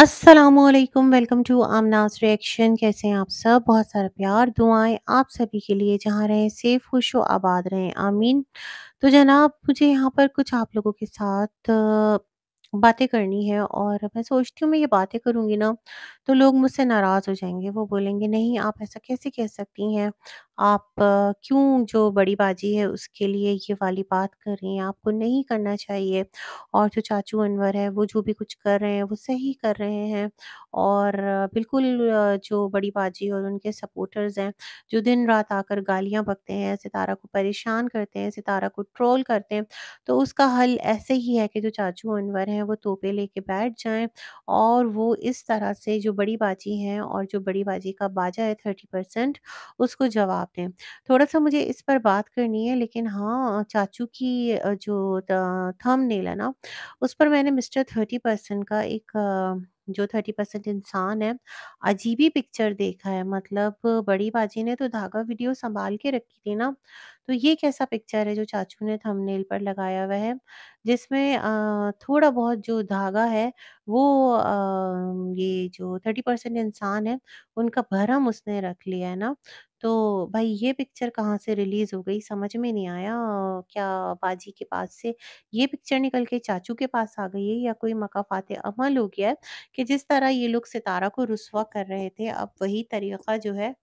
असलकम welcome to आमनाज reaction कैसे हैं आप सब बहुत सारा प्यार दुआएं आप सभी के लिए जहाँ रहें सेफ खुश हो आबाद रहें आमीन तो जनाब मुझे यहाँ पर कुछ आप लोगों के साथ बातें करनी है और मैं सोचती हूँ मैं ये बातें करूँगी ना तो लोग मुझसे नाराज़ हो जाएंगे वो बोलेंगे नहीं आप ऐसा कैसे कह सकती हैं आप क्यों जो बड़ी-बाजी है उसके लिए ये वाली बात कर रही हैं, आपको नहीं करना चाहिए। और जो चाचू अनवर है वो जो भी कुछ कर रहे हैं वो सही कर रहे हैं और बिल्कुल जो बड़ी-बाजी और उनके सपोर्टर्स हैं, जो दिन-रात आकर गालियाँ बकते हैं, सितारा को परेशान करते हैं, सितारा को ट्रोल करते हैं, तो उसका हल ऐसे ही है कि जो चाचू अनवर हैं वो ले लेके बैठ जाएँ और वो इस तरह से जो बड़ी-बाजी हैं और जो बड़ी-बाजी का बाजा है थर्टी परसेंट उसको जवाब आपने थोड़ा सा मुझे इस पर बात करनी है लेकिन हाँ चाचू की जो थम नेल है ना उस पर मैंने मिस्टर थर्टी परसेंट का एक जो थर्टी परसेंट इंसान है अजीब ही पिक्चर देखा है मतलब बड़ी बाजी ने तो धागा वीडियो संभाल के रखी थी ना तो ये कैसा पिक्चर है जो चाचू ने थंबनेल पर लगाया हुआ है जिसमें थोड़ा बहुत जो धागा है वो अ, ये जो थर्टी परसेंट इंसान है उनका भरम उसने रख लिया है ना तो भाई ये पिक्चर कहाँ से रिलीज़ हो गई समझ में नहीं आया क्या बाजी के पास से ये पिक्चर निकल के चाचू के पास आ गई है या कोई मकाफात अमल हो गया है कि जिस तरह ये लोग सितारा को रसुआ कर रहे थे अब वही तरीका जो है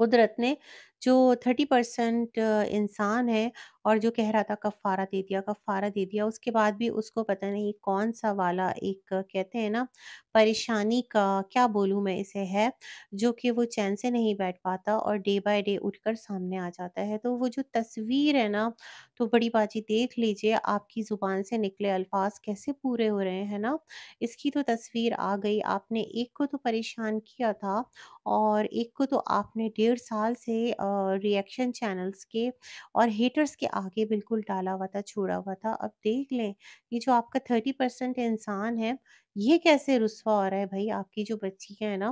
कुदरत ने जो थर्टी परसेंट इंसान है और जो कह रहा था कफ़ारा दे दिया, कफ़ारा दे दिया, उसके बाद भी उसको पता नहीं कौन-सा वाला एक कहते हैं ना परेशानी का क्या बोलूँ मैं इसे है, जो कि वो चैन से नहीं बैठ पाता और डे बाय डे उठकर सामने आ जाता है। तो वो जो तस्वीर है ना, तो बड़ी बाजी देख लीजिए आपकी ज़ुबान से निकले अल्फाज़ कैसे पूरे हो रहे हैं ना, इसकी तो तस्वीर आ गई। आपने एक को तो परेशान किया था और एक को तो आपने डेढ़ साल से रिएक्शन चैनल्स के और हेटर्स के आगे बिल्कुल डाला हुआ था छोड़ा हुआ था अब देख लें ये जो आपका थर्टी परसेंट इंसान है ये कैसे रुसवा हो रहा है भाई आपकी जो बच्ची हैं ना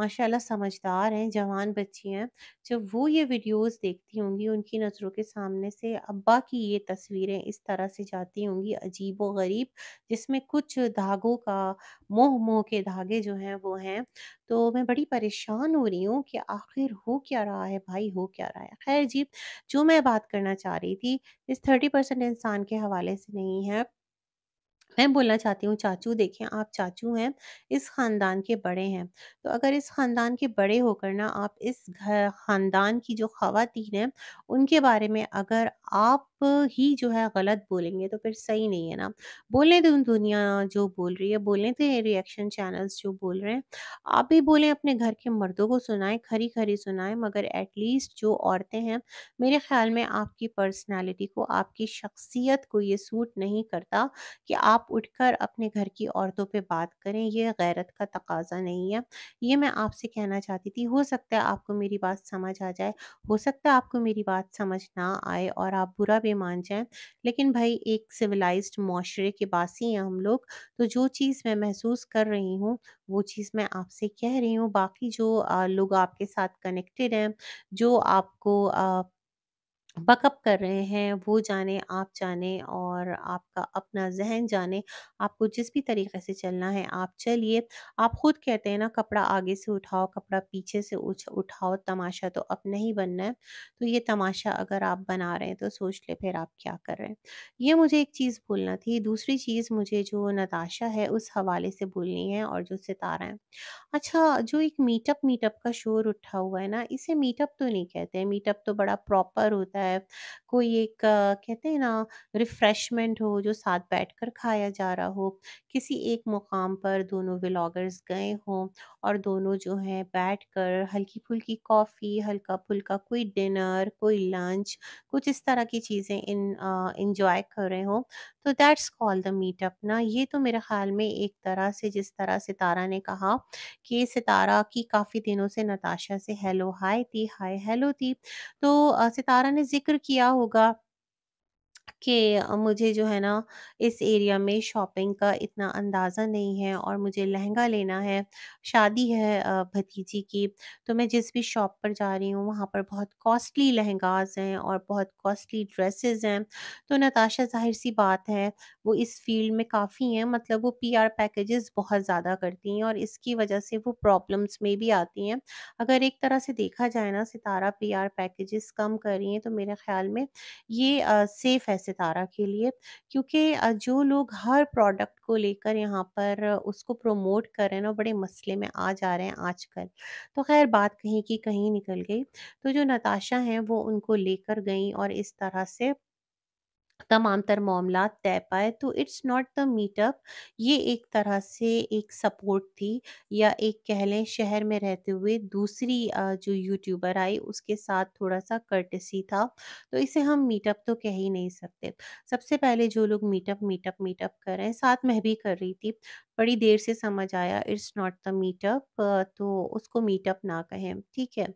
माशाल्लाह समझदार हैं जवान बच्ची हैं जब वो ये वीडियोस देखती होंगी उनकी नज़रों के सामने से अब्बा की ये तस्वीरें इस तरह से जाती होंगी अजीब व गरीब जिसमें कुछ धागों का मोह मोह के धागे जो हैं वो हैं तो मैं बड़ी परेशान हो रही हूँ कि आखिर हो क्या रहा है भाई हो क्या रहा है खैर जी जो मैं बात करना चाह रही थी इस थर्टी परसेंट इंसान के हवाले से नहीं है मैं बोलना चाहती हूँ चाचू देखें आप चाचू हैं इस ख़ानदान के बड़े हैं तो अगर इस ख़ानदान के बड़े होकर ना आप इस घर ख़ानदान की जो ख़वातीन हैं उनके बारे में अगर आप ही जो है गलत बोलेंगे तो फिर सही नहीं है ना बोलने तो दुनिया जो बोल रही है बोलने दे रिएक्शन चैनल्स जो बोल रहे हैं आप भी बोलें अपने घर के मर्दों को सुनाएं खरी खरी सुनाएं मगर एटलीस्ट जो औरतें हैं मेरे ख्याल में आपकी पर्सनैलिटी को आपकी शख्सियत को ये सूट नहीं करता कि आप उठकर अपने घर की औरतों पर बात करें ये गैरत का तकाजा नहीं है ये मैं आपसे कहना चाहती थी हो सकता है आपको मेरी बात समझ आ जाए हो सकता है आपको मेरी बात समझ ना आए और आप बुरा भी मान जाए लेकिन भाई एक सिविलाइज्ड माशरे के बासी हैं हम लोग तो जो चीज़ मैं महसूस कर रही हूँ वो चीज़ मैं आपसे कह रही हूँ बाकी जो आ, लोग आपके साथ कनेक्टेड हैं जो आपको आ, बकअप कर रहे हैं वो जाने आप जाने और आपका अपना ज़हन जाने आपको जिस भी तरीक़े से चलना है आप चलिए। आप खुद कहते हैं ना कपड़ा आगे से उठाओ, कपड़ा पीछे से उछ उठाओ तमाशा तो अपना ही बनना है। तो ये तमाशा अगर आप बना रहे हैं तो सोच ले फ़िर आप क्या कर रहे हैं। ये मुझे एक चीज़ बोलना थी, दूसरी चीज़ मुझे जो नताशा है उस हवाले से बोलनी है और जो सितारा है। अच्छा जो एक मीटअप मीटअप का शोर उठा हुआ है ना इसे मीटअप तो नहीं कहते हैं, मीटअप तो बड़ा प्रॉपर होता है। है कोई एक अ, कहते हैं ना रिफ्रेशमेंट हो जो साथ बैठकर खाया जा रहा हो किसी एक मुकाम पर दोनों व्लागर्स गए हों और दोनों जो हैं बैठकर हल्की फुल्की कॉफ़ी हल्का फुल्का कोई डिनर कोई लंच कुछ इस तरह की चीज़ें इन इंजॉय कर रहे हों तो दैट्स कॉल द मीटअप ना ये तो मेरे ख्याल में एक तरह से जिस तरह सितारा ने कहा कि सितारा की काफ़ी दिनों से नताशा से हेलो हाय थी हाय हेलो थी तो सितारा ने जिक्र किया होगा कि मुझे जो है ना इस एरिया में शॉपिंग का इतना अंदाज़ा नहीं है और मुझे लहंगा लेना है। शादी है भतीजी की तो मैं जिस भी शॉप पर जा रही हूँ वहाँ पर बहुत कॉस्टली लहंगाज़ हैं और बहुत कॉस्टली ड्रेसेस हैं। तो नताशा ज़ाहिर-सी बात है वो इस फ़ील्ड में काफ़ी हैं मतलब वो पी पैकेज़ेस बहुत ज़्यादा करती हैं और इसकी वजह से वो प्रॉब्लम्स में भी आती हैं। अगर एक तरह से देखा जाए ना सितारा पी पैकेजेस कम कर रही हैं तो मेरे ख़्याल में ये सेफ़ है सितारा के लिए क्योंकि जो लोग हर प्रोडक्ट को लेकर यहाँ पर उसको प्रमोट कर रहे हैं ना बड़े मसले में आ जा रहे हैं आजकल तो खैर बात कहीं की कहीं निकल गई तो जो नताशा हैं वो उनको लेकर गई और इस तरह से तमाम तर मामला तय पाए तो इट्स नॉट द मीटअप ये एक तरह से एक सपोर्ट थी या एक कह लें शहर में रहते हुए दूसरी जो यूट्यूबर आई उसके साथ थोड़ा सा कर्टसी था तो इसे हम मीटअप तो कह ही नहीं सकते सबसे पहले जो लोग मीटअप मीटअप मीटअप कर रहे हैं साथ मैं भी कर रही थी बड़ी देर से समझ आया इट्स नॉट द मीटअप तो उसको मीटअप ना कहें ठीक है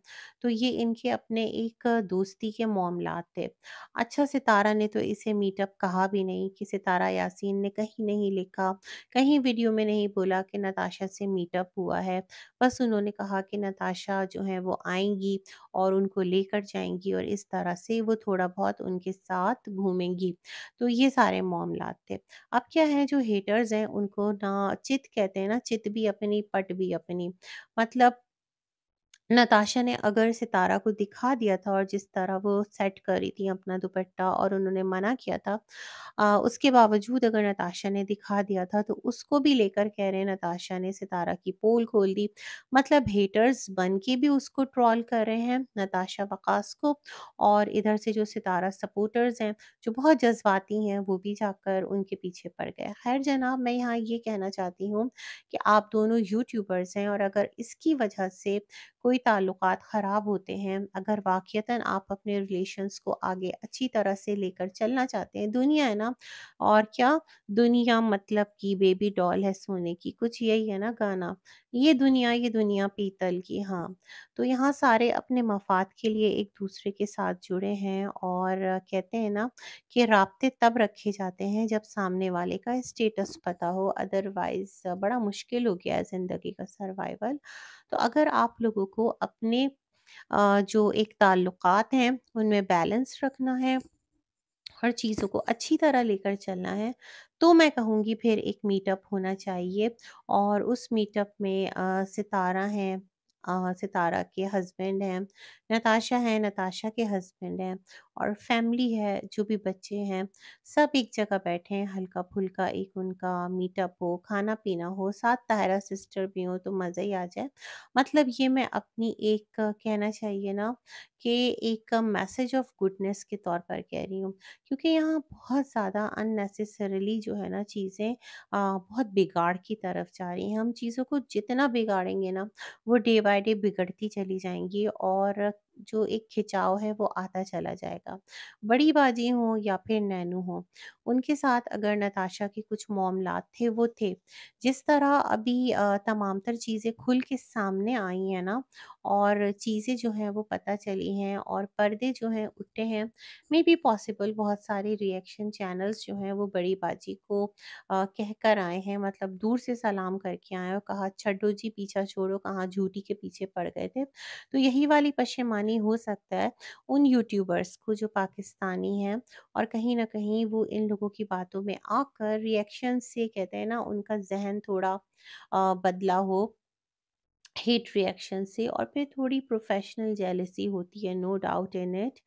तो ये इनके अपने एक दोस्ती के मामला थे अच्छा सितारा ने तो इसे मीटअप कहा भी नहीं कि सितारा यासीन ने कहीं नहीं लिखा कहीं वीडियो में नहीं बोला कि नताशा से मीटअप हुआ है बस उन्होंने कहा कि नताशा जो है वो आएंगी और उनको लेकर जाएंगी और इस तरह से वो थोड़ा बहुत उनके साथ घूमेंगी तो ये सारे मामला थे अब क्या है जो हेटर्स हैं उनको ना चित कहते हैं ना चित भी अपनी पट भी अपनी मतलब नताशा ने अगर सितारा को दिखा दिया था और जिस तरह वो सेट कर रही थी अपना दुपट्टा और उन्होंने मना किया था आ, उसके बावजूद अगर नताशा ने दिखा दिया था तो उसको भी लेकर कह रहे हैं नताशा ने सितारा की पोल खोल दी मतलब हेटर्स बन के भी उसको ट्रॉल कर रहे हैं नताशा वकास को और इधर से जो सितारा सपोर्टर्स हैं जो बहुत जज्बाती हैं वो भी जाकर उनके पीछे पड़ गए खैर जनाब मैं यहाँ ये कहना चाहती हूँ कि आप दोनों यूट्यूबर्स हैं और अगर इसकी वजह से कोई ताल्लुक ख़राब होते हैं अगर वाक़ता आप अपने रिलेशन को आगे अच्छी तरह से लेकर चलना चाहते हैं दुनिया है ना और क्या दुनिया मतलब कि बेबी डॉल है सोने की कुछ यही है ना गाना ये दुनिया ये दुनिया पीतल की हाँ तो यहाँ सारे अपने मफाद के लिए एक दूसरे के साथ जुड़े हैं और कहते हैं ना कि रबते तब रखे जाते हैं जब सामने वाले का स्टेटस पता हो अदरवाइज बड़ा मुश्किल हो गया है ज़िंदगी का सर्वाइवल तो अगर आप लोगों को अपने जो एक ताल्लुकात हैं उनमें बैलेंस रखना है हर चीज़ों को अच्छी तरह लेकर चलना है तो मैं कहूँगी फिर एक मीटअप होना चाहिए और उस मीटअप में सितारा हैं सितारा के हस्बैंड हैं नताशा है नताशा के हस्बैंड हैं और फैमिली है जो भी बच्चे हैं सब एक जगह बैठे हैं हल्का फुल्का एक उनका मीटअप हो खाना पीना हो साथ ताहरा सिस्टर भी हो तो मज़ा ही आ जाए मतलब ये मैं अपनी एक कहना चाहिए ना कि एक मैसेज ऑफ गुडनेस के तौर पर कह रही हूँ क्योंकि यहाँ बहुत ज़्यादा अननेसेसरली जो है ना चीज़ें बहुत बिगाड़ की तरफ जा रही हैं हम चीज़ों को जितना बिगाड़ेंगे ना वो डे बाय बाय डे बिगड़ती चली जाएंगी और जो एक खिंचाव है वो आता चला जाएगा बड़ी बाजी हो या फिर नैनू हो उनके साथ अगर नताशा के कुछ मामला थे वो थे जिस तरह अभी तमाम तर चीज़ें खुल के सामने आई हैं ना और चीज़ें जो हैं वो पता चली हैं और पर्दे जो हैं उठे हैं मे बी पॉसिबल बहुत सारे रिएक्शन चैनल्स जो हैं वो बड़ी बाजी को कहकर आए हैं मतलब दूर से सलाम करके आए और कहा छड्डो जी पीछा छोड़ो कहाँ झूठी के पीछे पड़ गए थे तो यही वाली पश्चिम नुकसानी हो सकता है उन यूट्यूबर्स को जो पाकिस्तानी हैं और कहीं ना कहीं वो इन लोगों की बातों में आकर रिएक्शन से कहते हैं ना उनका जहन थोड़ा बदला हो हेट रिएक्शन से और फिर थोड़ी प्रोफेशनल जेलसी होती है नो डाउट इन इट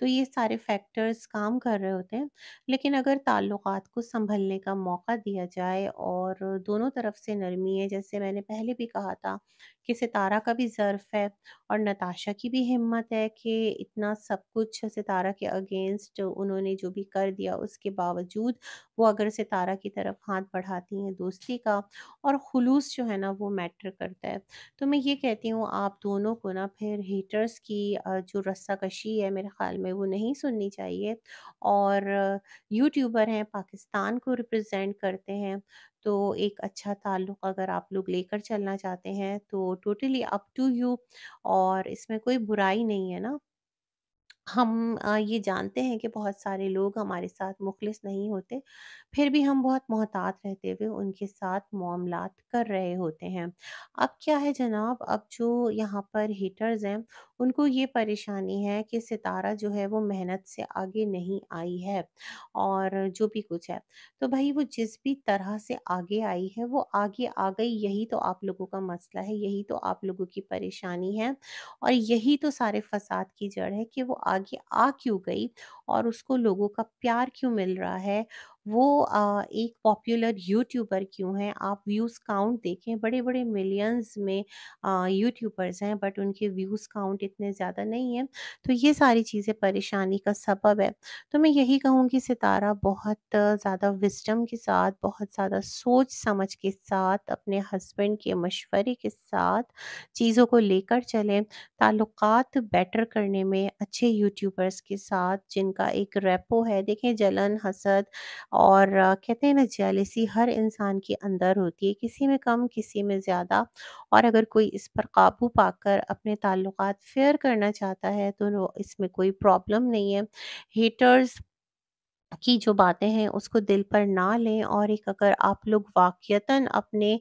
तो ये सारे फैक्टर्स काम कर रहे होते हैं लेकिन अगर ताल्लुकात को संभलने का मौका दिया जाए और दोनों तरफ से नरमी है जैसे मैंने पहले भी कहा था कि सितारा का भी ज़र्फ है और नताशा की भी हिम्मत है कि इतना सब कुछ सितारा के अगेंस्ट उन्होंने जो भी कर दिया उसके बावजूद वो अगर सितारा की तरफ हाथ बढ़ाती हैं दोस्ती का और ख़लूस जो है ना वो मैटर करता है तो मैं ये कहती हूँ आप दोनों को ना फिर हेटर्स की जो जो कशी है मेरे ख्याल में वो नहीं सुननी चाहिए और यूट्यूबर हैं पाकिस्तान को रिप्रेजेंट करते हैं तो एक अच्छा ताल्लुक़ अगर आप लोग लेकर चलना चाहते हैं तो टोटली अप टू यू और इसमें कोई बुराई नहीं है ना हम ये जानते हैं कि बहुत सारे लोग हमारे साथ मुखलिस नहीं होते, फिर भी हम बहुत मोहतात रहते हुए उनके साथ मामला कर रहे होते हैं। अब क्या है जनाब, अब जो यहाँ पर हीटर्स हैं, उनको ये परेशानी है कि सितारा जो है वो मेहनत से आगे नहीं आई है और जो भी कुछ है तो भाई वो जिस भी तरह से आगे आई है वो आगे आ गई यही तो आप लोगों का मसला है यही तो आप लोगों की परेशानी है और यही तो सारे फसाद की जड़ है कि वो आगे आ क्यों गई और उसको लोगों का प्यार क्यों मिल रहा है वो आ, एक पॉपुलर यूट्यूबर क्यों हैं आप व्यूज़ काउंट देखें बड़े बड़े मिलियंस में यूट्यूबर्स हैं बट उनके व्यूज़ काउंट इतने ज़्यादा नहीं हैं तो ये सारी चीज़ें परेशानी का सबब है तो मैं यही कहूँगी सितारा बहुत ज़्यादा विजडम के साथ बहुत ज़्यादा सोच समझ के साथ अपने हस्बैंड के मशवरे के साथ चीज़ों को लेकर चलें ताल्लुक बेटर करने में अच्छे यूट्यूबर्स के साथ जिनका का एक रेपो है देखें जलन हसद और कहते हैं ना जेलसी हर इंसान के अंदर होती है किसी में कम किसी में ज़्यादा और अगर कोई इस पर काबू पाकर अपने ताल्लुकात फेयर करना चाहता है तो इसमें कोई प्रॉब्लम नहीं है हीटर्स की जो बातें हैं उसको दिल पर ना लें और एक अगर आप लोग वाक़ियतन अपने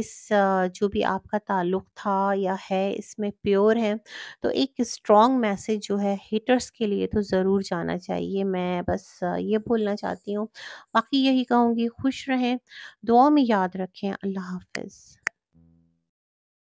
इस जो भी आपका ताल्लुक था या है इसमें प्योर हैं तो एक स्ट्रॉन्ग मैसेज जो है हेटर्स के लिए तो ज़रूर जाना चाहिए मैं बस ये बोलना चाहती हूँ। बाकी यही कहूँगी खुश रहें, दुआ में याद रखें। अल्लाह हाफ़िज़।